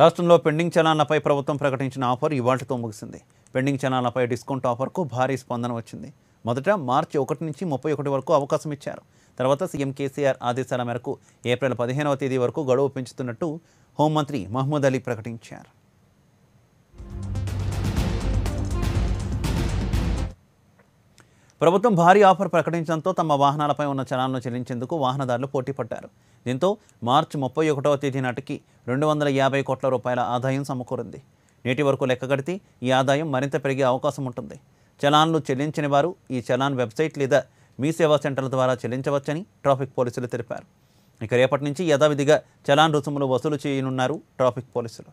రాష్ట్రంలో పెండింగ్ చలాన్లపై ప్రభుత్వం ప్రకటించిన ఆఫర్ ఇవాళతో ముగిసింది పెండింగ్ చలాన్లపై డిస్కౌంట్ ఆఫర్కు భారీ స్పందన వచ్చింది మొదట మార్చి ఒకటి నుంచి ముప్పై ఒకటి వరకు అవకాశం ఇచ్చారు తర్వాత సీఎం కేసీఆర్ ఆదేశాల మేరకు ఏప్రిల్ పదిహేనవ తేదీ వరకు గడువు పెంచుతున్నట్టు హోంమంత్రి మహమ్మద్ అలీ ప్రకటించారు ప్రభుత్వం భారీ ఆఫర్ ప్రకటించడంతో తమ వాహనాలపై ఉన్న చలాలను చెల్లించేందుకు వాహనదారులు పోటీ పడ్డారు దీంతో మార్చి ముప్పై ఒకటవ తేదీ నాటికి రెండు వందల యాభై కోట్ల రూపాయల ఆదాయం సమకూరింది నేటి వరకు లెక్కగడితే ఈ ఆదాయం మరింత పెరిగే అవకాశం ఉంటుంది చలాన్లు చెల్లించని వారు ఈ చలాన్ వెబ్సైట్ లేదా మీ సేవా సెంటర్ల ద్వారా చెల్లించవచ్చని ట్రాఫిక్ పోలీసులు తెలిపారు ఇక రేపటి నుంచి యథావిధిగా చలాన్ రుసుములు వసూలు చేయనున్నారు ట్రాఫిక్ పోలీసులు